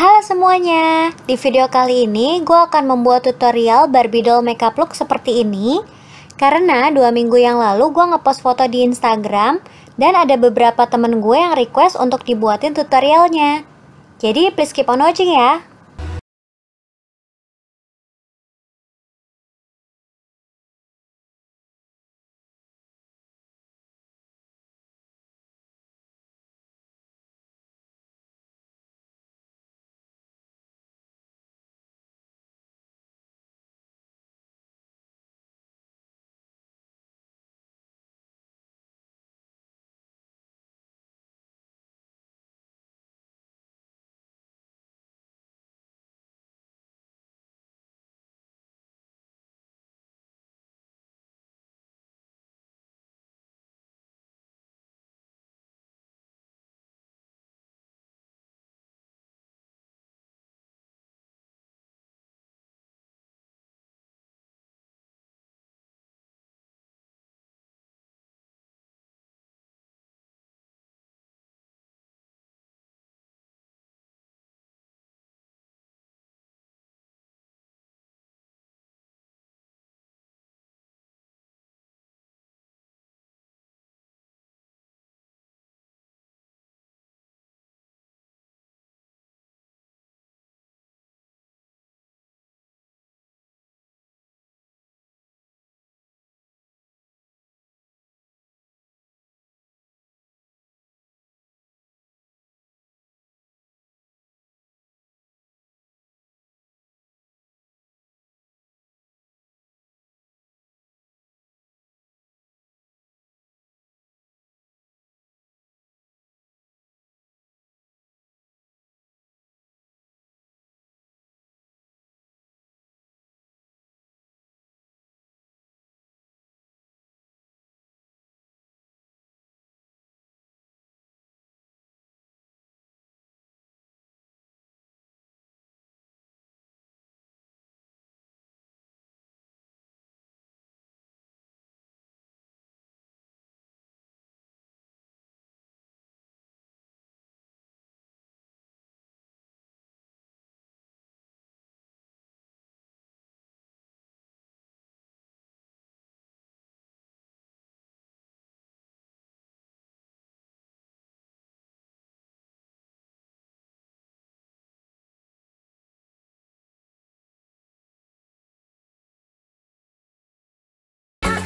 Halo semuanya, di video kali ini gue akan membuat tutorial Barbie doll makeup look seperti ini Karena dua minggu yang lalu gue ngepost foto di Instagram Dan ada beberapa temen gue yang request untuk dibuatin tutorialnya Jadi please keep on watching ya